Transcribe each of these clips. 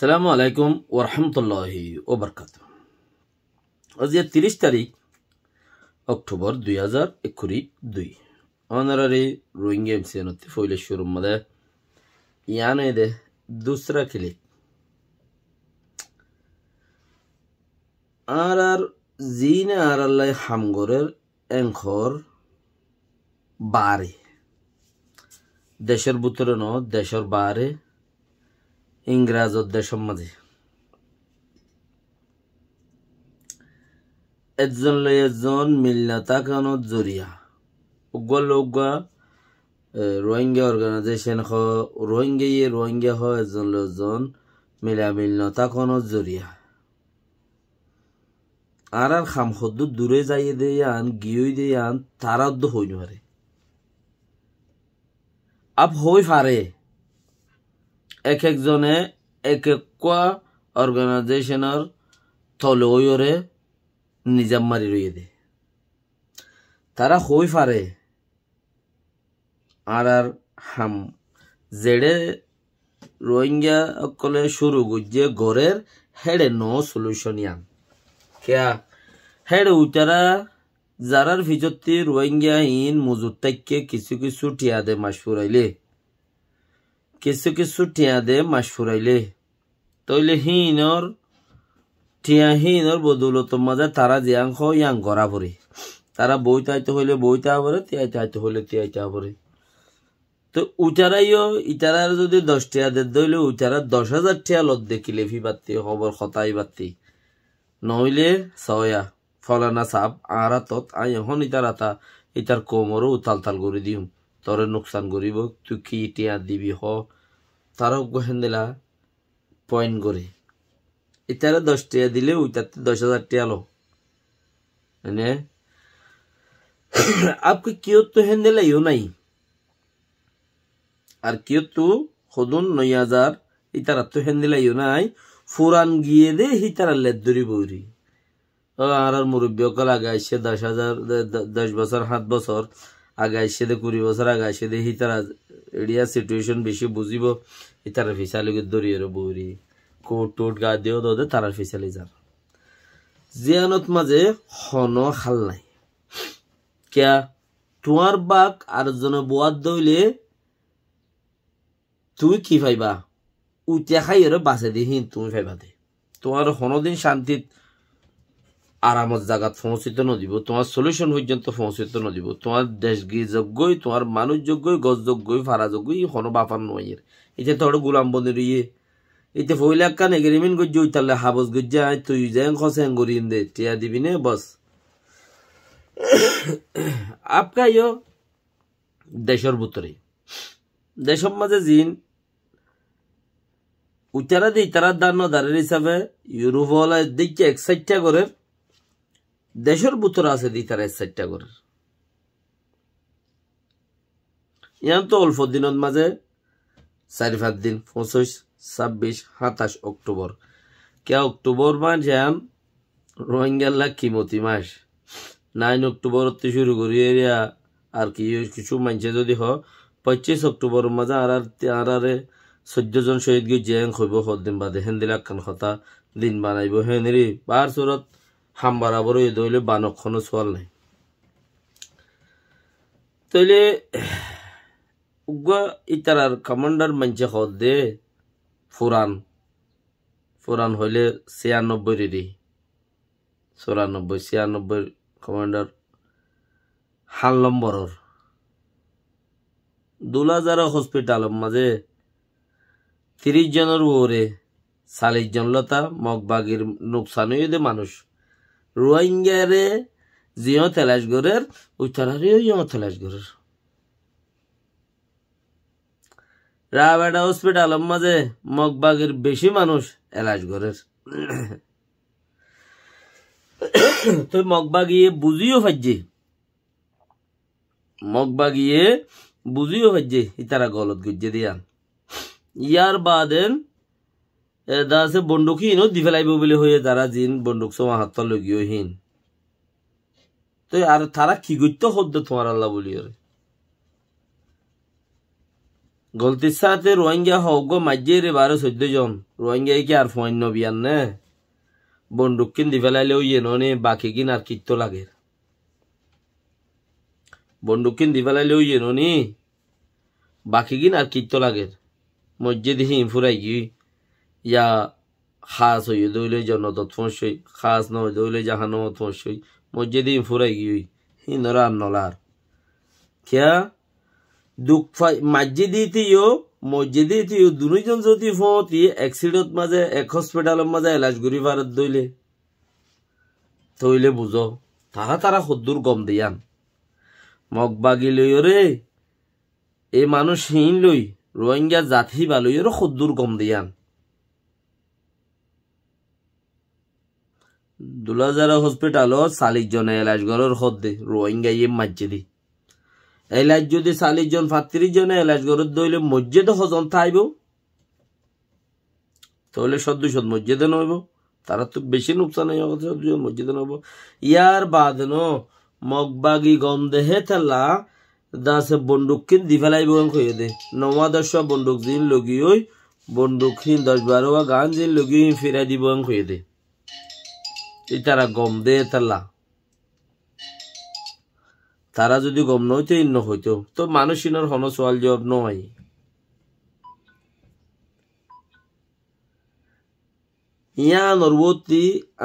সালামু আলাইকুম ওরহামতুল্লাহি ও বরকাত আজকে তিরিশ তারিখ অক্টোবর দুই হাজার একুরি দুই অনারারি রোহিঙ্গা এমসি নথি ফৈলে মধ্যে ইয়ানে দে দুসরা খেলে আর আর জিনে আর আল্লাহ হামগরের এংখর বারে দেশের বুতরে ন দেশের বারে ইংরাজ অধ্যায় সম্বন্ধে একজন লই একজন মিল্লা তাকানো জরিয়া উগ্গল উগ্গা রোহিঙ্গা অর্গানাইজেশন হ রোহিঙ্গা ইয়ে রোহিঙ্গা হয় একজন লই একজন মিলা মিলনা তাকানো জরিয়া আর আর খাম সদ্দুর দূরে যাইয়ে দিয়ে আন গিয়ে দিয়ে আন তারাদ্দ হইন পারে আপ হই ফারে এক একজনে এক এক অর্গানাইজেশনের তলে ওয়রে নিজাম মারি রয়ে দে তারা হই পারে আর আর হাম জেড়ে রোহিঙ্গা সকলে শুরু গুজে ঘরের হেড়ে ন সলিউশন ইয়ান কেয়া হেড়ে উতারা যারার ভিজতি রোহিঙ্গা ইন মজুদ তাইকে কিছু কিছু টিয়াদে মাস ফুরাইলে কিছু কিছু টিয়া দে ফুরাইলে তইলে হিনর টিয়া হিনর বদৌলত মাঝে তারা জিয়াং ইয়াং গড়া ভরে তারা বইতে আইতে হইলে বইতে পরে তিয়াইতে আইতে হইলে তিয়াইতে পরে তো উচারাই ইতারার যদি দশ টিয়া দে দইলে উচারার দশ হাজার টিয়া লত দেখিলে ফি বাত্তি খবর খতাই বাত্তি নইলে সয়া ফলানা সাপ আরা তত আই এখন ইতার আতা ইতার কোমরও উতাল তাল করে দিম তরে নোকসান করিব তুই কি টিয়া দিবি হ তারাও দিলা পয়েন্ট করে এটারে দশ টাকা দিলে ওইটাতে দশ হাজার টাকা লো মানে আপকে কেউ তো হেন্দেলা ইও নাই আর কেউ তো সদন নয় হাজার ইতারা তো হেন্দেলা ইও নাই ফুরান গিয়ে দে হিতারা লেদ ধরি বৌরি আর আর মুরব্বী অকাল আগে আসছে দশ হাজার দশ বছর সাত বছর আগাইছে দে কুড়ি বছর আগাইছে দে হিতারা এরিয়া সিটুয়েশন বেশি বুঝিব তারার ফিসালিকে দরিয়ের বৌরি কোট টোট গা দিও দে তারার ফিসালি যার জিয়ানত মাঝে হন খাল নাই কিয়া তোমার বাক আর জনে বোয়াত দইলে তুই কি ফাইবা উতিয়া খাই বাসে দিহীন তুমি ফাইবা দে তোমার হনদিন শান্তিত আরামত জাগাত পৌঁছিত নদিব তোমার সলিউশন পর্যন্ত পৌঁছিত নদিব তোমার দেশগি যোগ্যই তোমার মানুষ যোগ্যই গছ যোগ্যই ফারা যোগ্যই হন বাপার নয়ের এটা তোর বন্ধুর ইয়ে এটা ফইলা কান এগ্রিমেন্ট ওই তাহলে হাবস গজ্জি তুই যাই খসেন গরিন দে টিয়া দিবি নে বস আপকাইও দেশর ভিতরে দেশর মাঝে জিন উতারা দিই তারা দান দাঁড়ের হিসাবে ইউরোপ হলে দিকে এক্সাইটটা করে দেশের বুতরা আছে দি তার চারটা করে ইয়ান তো অল্প দিনের মাঝে চারি পাঁচ দিন পঁচিশ ছাব্বিশ সাতাশ অক্টোবর কে অক্টোবর মাস যান রোহিঙ্গাল্লা কিমতি মাস নাইন অক্টোবর শুরু করি এরিয়া আর কি ইয়ে কিছু মানছে যদি হ পঁচিশ অক্টোবর মাঝে আর আর আরে জন শহীদ গিয়ে জেং হইব সদিন বাদে হেন দিলাক কথা দিন বানাইব হেনেরি বার চোরত হাম বরাবর ওই দইলে বানক্ষণ চল নাই তইলে উগা ইতারার কমান্ডার মানছে হদ দে ফুরান ফুরান হইলে ছিয়ানব্বই রেডি চৌরানব্বই ছিয়ানব্বই কমান্ডার হাল নম্বর দুলাজার হসপিটাল মাঝে ত্রিশ জনের ওরে চাল্লিশ জন লতা মগবাগির নোকসানই দে মানুষ রোহিঙ্গারে জিও তেলাশ গরের উত্তরারিও ইয় তেলাশ গরের রাবেডা হসপিটাল মাঝে মগবাগের বেশি মানুষ গরের তুই মগবা গিয়ে বুঝিও ফাজ্জি মগবা গিয়ে বুঝিও ইতারা গলত গুজ্জে দিয়ান ইয়ার বাদেন দা আছে বন্দুকহীনও দি ফেলাইব বুলি হয়ে যারা জিন বন্দুক চমা হাত লগীয়হীন তো আর তারা কি গত্য শব্দ তোমার আল্লাহ বলি গলতির সাথে রোহিঙ্গা গো মাঝে রে বারো চোদ্দ জন রোহিঙ্গাই কি আর ফোন নবিয়ান নে বন্দুক কিন দি পেলাইলেও ইয়ে নে বাকি কিন আর কীর্ত লাগে বন্দুক কিন দি পেলাইলেও ইয়ে নি বাকি কিন আর কীর্ত লাগে মজ্জে হিম ফুরাই গিয়ে ইয়া খাস হই দইলে জন্য তৎফসই খাস নয় দইলে জাহানো তৎফসই মসজিদে ফুরাই গিয়ে হিনরা নলার খেয়া দুঃখ মসজিদি তিও দুজন যদি ফতি এক্সিডেন্ট মাঝে এক হসপিটালের মাঝে এলাজ ঘুরি ভারত দইলে তইলে বুঝো তাহা তারা সদ্দুর গম দিয়ান মগ বাগি লই রে এই মানুষ হিন লই রোহিঙ্গা জাতি বালইয়েরও সদ্দুর গম দিয়ান দুলাজারা হসপিটালত চালিশ জন এলাজ গড়ের দে রোহিঙ্গা ইয়ে মাজ্জে দি এলাজ যদি চালিশ জন জন জনে গড়ের দইলে মসজিদে হজন থাইব তাহলে সদ্য সদ মসজিদে নইব তারা তো বেশি নুকসান হয়ে গেছে দুজন মসজিদে নইব ইয়ার বাদ ন মগবাগি গন্ধে থেলা দাসে বন্দুকখিন দি ফেলাইব কয়ে দে নমা দশ বন্দুক দিন লগিয়ে বন্দুকহীন দশ বারো গান দিন লগিয়ে ফিরাই দিব কয়ে দে এটারা গম দে তাল্লা তারা যদি গম নইতে ইন্ন হইতো তো মানুষ ইনর হন সোয়াল জব নয় ইয়া নরবতি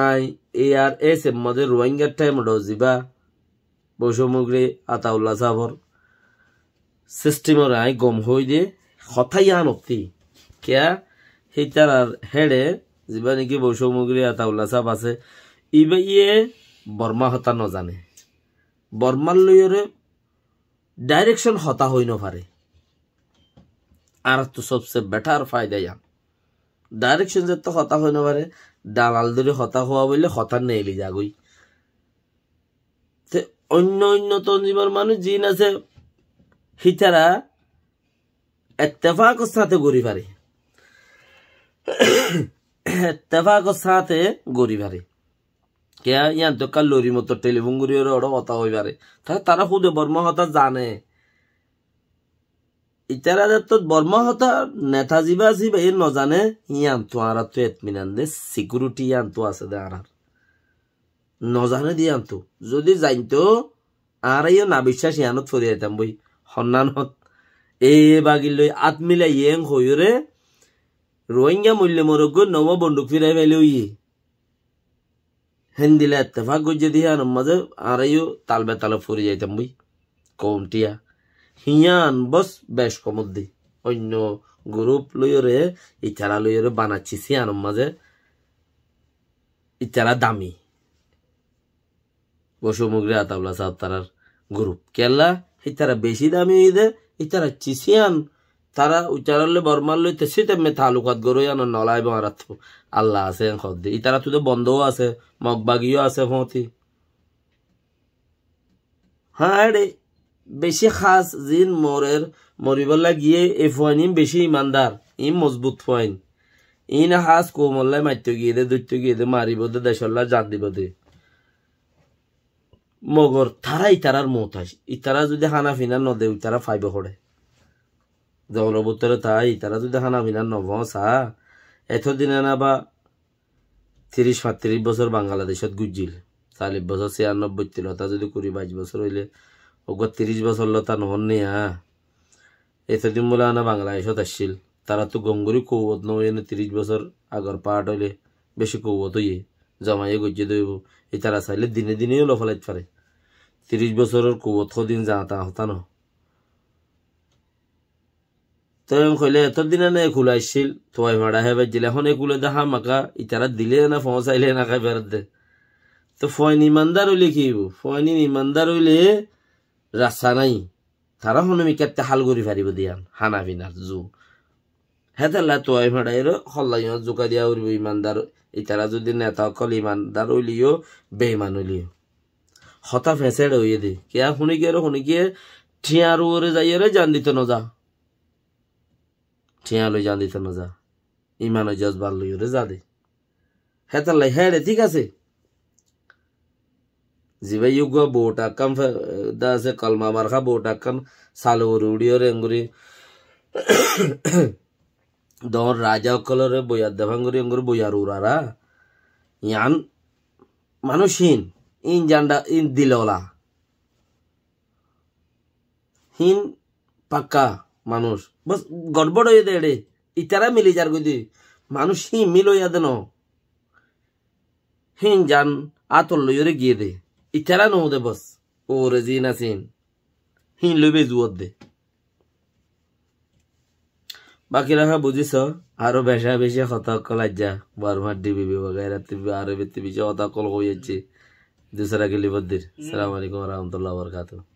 আই এ আর এস এম মাঝে রোহিঙ্গার টাইম ডিবা বৈষমগ্রী আতাউল্লা সাহর সিস্টেমের আই গম হই দে হথাই আন অব্দি কে সেইটার আর হেডে যা নাকি বৈষমগ্রী আতাউল্লা সাহ আছে ইয়ে বর্মা হতা নজানে বর্মার লইয়রে ডাইরেকশন হতা হইন পারে আর তো সবচেয়ে বেটার ফায়দা ইয়া ডাইরেকশন যে তো হতা হইন পারে দালাল ধরে হতা হওয়া বললে হতা নেই লি যাগই অন্য অন্য তঞ্জিমার মানুষ জিন আছে হিতারা এত্তেফাকর সাথে গড়ি পারে এত্তেফাকর সাথে গড়ি পারে কে ইয়ান তো মতো টেলিফোন করি কথা হই তাহলে তারা খুদে বর্মহতা জানে ইতারা তো বর্মহতা নেতা জিবা জিবা এ নজানে ইয়ান তো আর তো এতমিনান দে সিকিউরিটি ইয়ান তো আছে দে আর নজানে দিয়ান তো যদি জানতো আর ইয়ে না বিশ্বাস ইয়ানত ফরিয়ে আইতাম বই সন্নানত এ বাগিল লৈ আত মিলাই ইয়েং হইরে রোহিঙ্গা মূল্য মরগ্য নব বন্দুক ফিরাই পাইলে ইয়ে হিন্দিলে এত্তেফাক গজ্জে দিয়া আর মাঝে আরাইও তাল বেতালে ফুরি যাইতাম বই কমটিয়া হিয়ান বস বেশ কমদ্দি অন্য গ্রুপ লইরে ইচারা লইরে বানাচ্ছি সিয়ানোর মাঝে ইচারা দামি বসুমুগরে আতাবলা সাহ তারার গ্রুপ কেলা ইচারা বেশি দামি ঈদে ইচারা চিসিয়ান তারা উচ্চারণে বর্মার লইতে শীতে মে তালুকাত গরু আনো নলাই বা আল্লাহ আছে খদ্দে ইতারা তারা বন্ধও আছে মগবাগিও আছে ফতি হ্যাঁ রে বেশি খাস জিন মোরের মরিবল্লা গিয়ে এ ফুয়াইন ইম বেশি ইমানদার ইম মজবুত ই ইন হাস কোমল্লায় মারতে গিয়ে দে দৈত্য গিয়ে দে মারিব দে দেশল্লা জান দিব দে মগর তারা ইতারার মত আস ইতারা যদি হানা ফিনা নদে ইতারা ফাইব হড়ে জগনবুত্তর তাই তারা যদি হানা মিনার নব সা এতদিনে না বা তিরিশ সাতত্রিশ বছর বাংলাদেশত গুজিল চাল্লিশ বছর ছিয়ানব্বই লতা যদি কুড়ি বাইশ বছর হইলে ওগ তিরিশ বছর লতা নহন নি হা এতদিন বলে আনা বাংলাদেশত আসছিল তারা তো গঙ্গুরি কৌবত নয় তিরিশ বছর আগর পাহাড় হইলে বেশি কৌবত হইয়ে জমাইয়ে গজ্জে ধরব এই তারা চাইলে দিনে দিনেও লফলাইতে পারে তিরিশ বছরের কৌবত দিন যা তা ন তখন কইলে এত দিনে না খুলাইছিল তোমায় মারা হে বাজিলে এখন এগুলো দেখা মাকা ইতারা দিলে না ফসাইলে না খাই ফেরত দে তো ফয়নি ইমানদার হইলে কি ফয়নি ইমানদার হইলে রাস্তা নাই তারা আমি কেটে হাল করি ফারিব দিয়ান হানা বিনার জু হেতাল্লা তোয়াই ফাড়াইর হল্লাই জোকা দিয়া উড়িব ইমানদার ইতারা যদি নেতা সকল ইমানদার হইলিও বেইমান হইলিও হতা ফেঁচে হইয়ে দে কেয়া শুনি কি গিয়ে শুনি গিয়ে ঠিয়ার ওরে যাইয়ে জান দিত নজা ঠিয়া লই যা দিত না যা ইমান ওই জজবার লই ওরে যা দে হেতার লাই হ্যাঁ রে ঠিক আছে জিবাই ইউগ বোট আকাম আছে কলমা মারখা বোট আকাম সালো উড়ি ওরে রেঙ্গুরি দর রাজা কলরে বইয়ার দেভাঙ্গুরি অঙ্গুরি বইয়ার উড়ারা ইয়ান মানুষহীন ইন জান্ডা ইন দিলওলা হিন পাক্কা মানুষ বস গড়বড় হয়ে দেয় রে ইতারা মিলি যার গদি মানুষ হি মিল হইয়া দেন হিং যান আতল লইরে গিয়ে দে ইতারা নৌ দে বস ও রে জিন আসিন হিন লইবে জুয়ার দে বাকি হ্যাঁ বুঝিস আরো বেশা বেশি হতাক লাজ্জা বারবার ডিবি বগাইরা তিবি আরো বেতে বিশে হয়ে যাচ্ছে দুসরা গেলি বদ্দির সালাম রহমতুল্লাহ বরকাতুহ